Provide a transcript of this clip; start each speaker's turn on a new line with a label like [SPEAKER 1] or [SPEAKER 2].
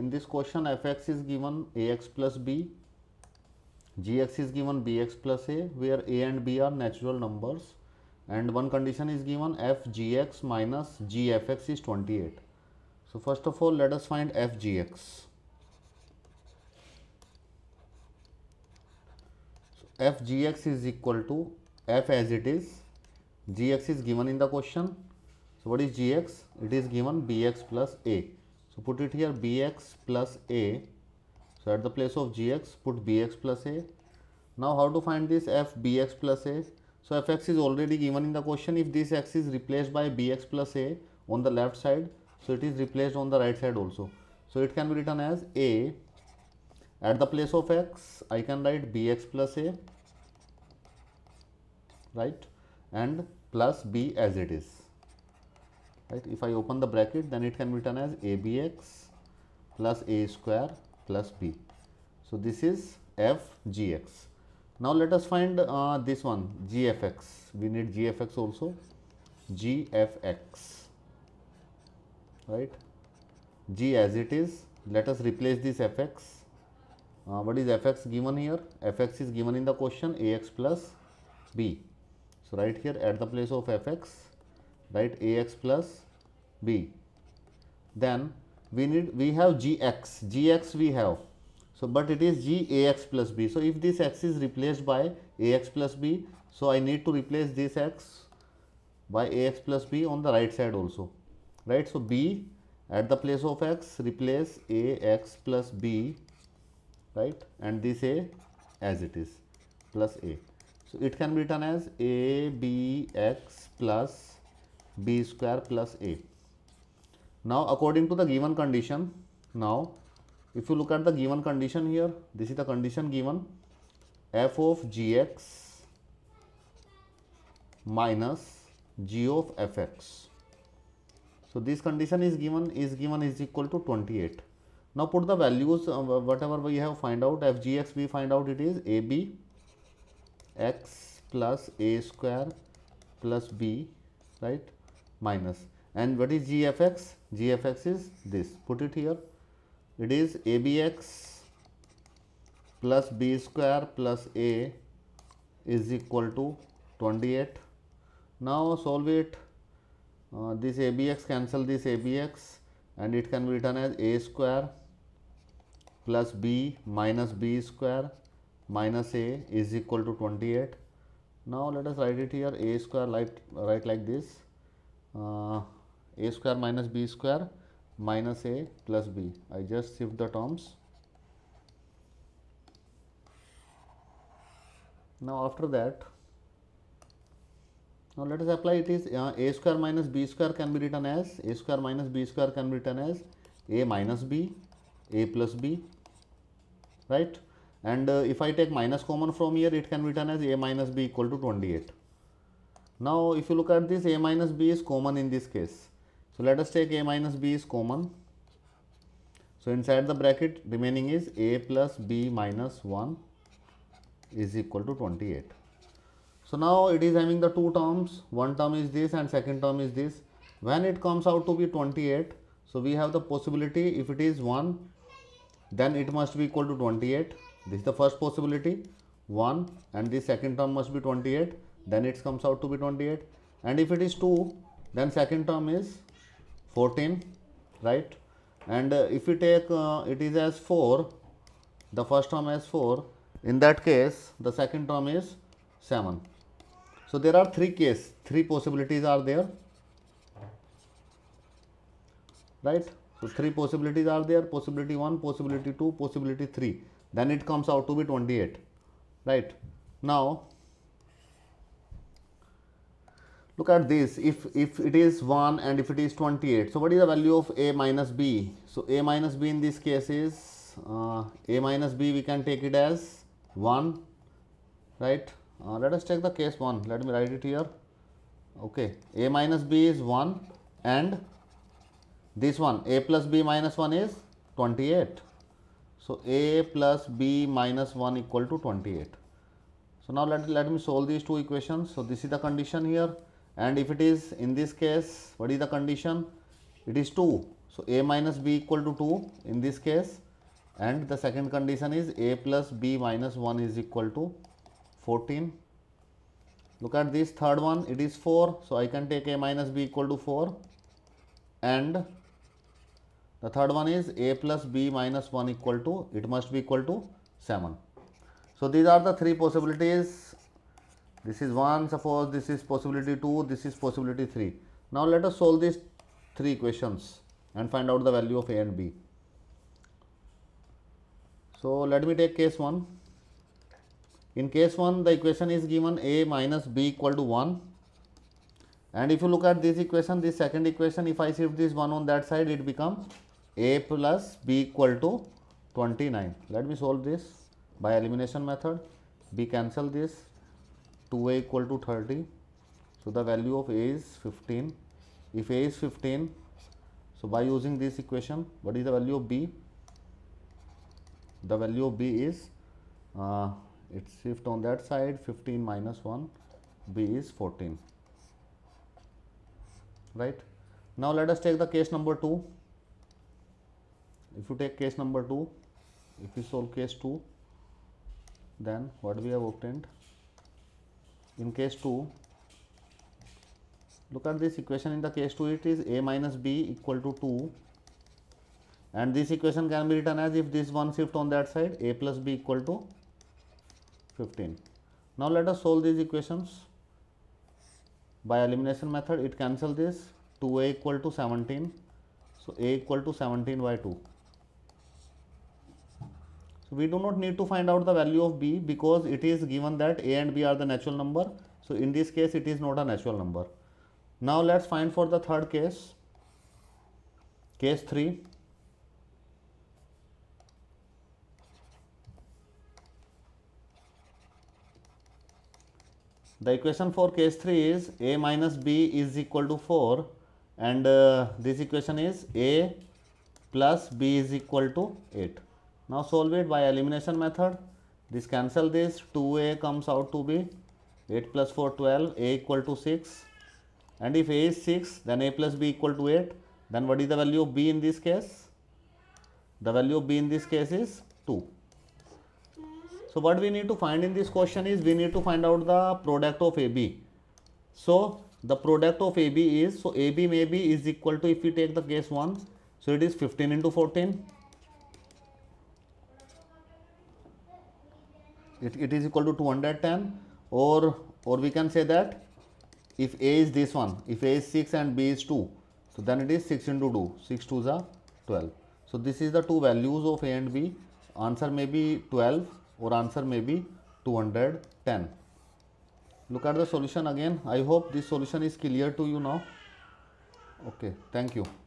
[SPEAKER 1] in this question fx is given ax plus b, gx is given bx plus a where a and b are natural numbers and one condition is given f gx minus gfx is 28. So first of all let us find f gx. f gx is equal to f as it is gx is given in the question. So what is gx? It is given bx plus a. So put it here bx plus a. So at the place of gx, put bx plus a. Now how to find this f bx plus a? So fx is already given in the question. If this x is replaced by bx plus a on the left side, so it is replaced on the right side also. So it can be written as a at the place of x, I can write bx plus a, right, and plus b as it is right if i open the bracket then it can be written as abx plus a square plus b so this is fgx now let us find uh, this one gfx we need gfx also gfx right g as it is let us replace this fx uh, what is fx given here fx is given in the question ax plus b so right here at the place of fx right ax plus b then we need we have gx gx we have so but it is gax plus b so if this x is replaced by ax plus b so i need to replace this x by ax plus b on the right side also right so b at the place of x replace ax plus b right and this a as it is plus a so it can be written as a b x plus b square plus a. Now according to the given condition, now if you look at the given condition here, this is the condition given f of gx minus g of fx. So this condition is given is given is equal to 28. Now put the values uh, whatever we have find out f g x we find out it is a b x plus a square plus b right minus and what is x? G f x is this put it here it is abx plus b square plus a is equal to 28 now solve it uh, this abx cancel this abx and it can be written as a square plus b minus b square minus a is equal to 28 now let us write it here a square like write like this uh, a square minus b square minus a plus b. I just shift the terms. Now after that, now let us apply it is uh, a square minus b square can be written as a square minus b square can be written as a minus b, a plus b, right? And uh, if I take minus common from here, it can be written as a minus b equal to 28. Now if you look at this a minus b is common in this case. So let us take a minus b is common. So inside the bracket remaining is a plus b minus 1 is equal to 28. So now it is having the two terms, one term is this and second term is this. When it comes out to be 28, so we have the possibility if it is 1, then it must be equal to 28. This is the first possibility, 1 and the second term must be 28 then it comes out to be 28 and if it is 2 then second term is 14 right and uh, if we take uh, it is as 4 the first term as 4 in that case the second term is 7 so there are three case three possibilities are there right so three possibilities are there possibility 1 possibility 2 possibility 3 then it comes out to be 28 right now look at this if if it is 1 and if it is 28 so what is the value of a minus b so a minus b in this case is uh, a minus b we can take it as 1 right uh, let us check the case 1 let me write it here okay a minus b is 1 and this one a plus b minus 1 is 28 so a plus b minus 1 equal to 28 so now let, let me solve these two equations so this is the condition here and if it is in this case what is the condition it is 2 so a minus b equal to 2 in this case and the second condition is a plus b minus 1 is equal to 14 look at this third one it is 4 so i can take a minus b equal to 4 and the third one is a plus b minus 1 equal to it must be equal to 7 so these are the three possibilities this is 1 suppose this is possibility 2 this is possibility 3 now let us solve these three questions and find out the value of a and b so let me take case 1 in case 1 the equation is given a minus b equal to 1 and if you look at this equation this second equation if i shift this one on that side it becomes a plus b equal to 29 let me solve this by elimination method b cancel this 2a equal to 30 so the value of a is 15 if a is 15 so by using this equation what is the value of b the value of b is uh, it's shift on that side 15 minus 1 b is 14 right now let us take the case number 2 if you take case number 2 if you solve case 2 then what we have obtained in case 2 look at this equation in the case 2 it is a minus b equal to 2 and this equation can be written as if this one shift on that side a plus b equal to 15. Now let us solve these equations by elimination method it cancel this 2a equal to 17 so a equal to 17 by 2 so we do not need to find out the value of b because it is given that a and b are the natural number. So in this case it is not a natural number. Now let's find for the third case, case 3. The equation for case 3 is a minus b is equal to 4 and uh, this equation is a plus b is equal to 8. Now solve it by elimination method. This cancel this 2a comes out to be 8 plus 4 12 a equal to 6 and if a is 6 then a plus b equal to 8 then what is the value of b in this case? The value of b in this case is 2. So what we need to find in this question is we need to find out the product of AB. So the product of AB is, so AB may be is equal to if we take the case 1, so it is 15 into 14 it, it is equal to 210 or or we can say that if a is this one if a is 6 and b is 2 so then it is 6 into 2 6 2 is 12 so this is the two values of a and b answer may be 12 or answer may be 210 look at the solution again i hope this solution is clear to you now okay thank you